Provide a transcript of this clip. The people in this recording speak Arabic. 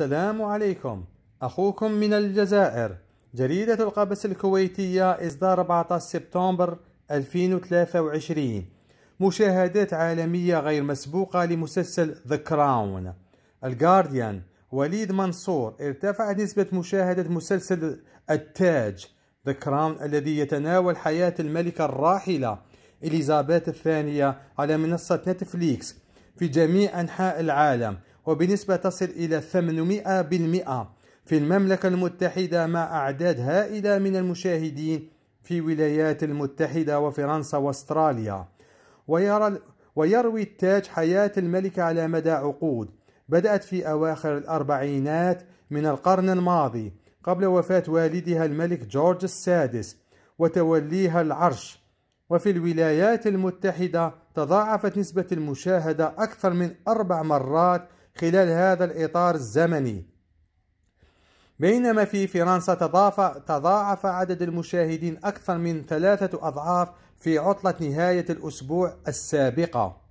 السلام عليكم أخوكم من الجزائر جريدة القبس الكويتية إصدار 14 سبتمبر 2023 مشاهدات عالمية غير مسبوقة لمسلسل ذا كراون الجارديان وليد منصور ارتفعت نسبة مشاهدة مسلسل التاج ذا كراون الذي يتناول حياة الملكة الراحلة إليزابيث الثانية على منصة نتفليكس في جميع أنحاء العالم وبنسبة تصل إلى 800% في المملكة المتحدة مع أعداد هائلة من المشاهدين في الولايات المتحدة وفرنسا وأستراليا ويرى ويروي التاج حياة الملكة على مدى عقود بدأت في أواخر الأربعينات من القرن الماضي قبل وفاة والدها الملك جورج السادس وتوليها العرش وفي الولايات المتحدة تضاعفت نسبة المشاهدة أكثر من أربع مرات خلال هذا الإطار الزمني بينما في فرنسا تضاعف عدد المشاهدين أكثر من ثلاثة أضعاف في عطلة نهاية الأسبوع السابقة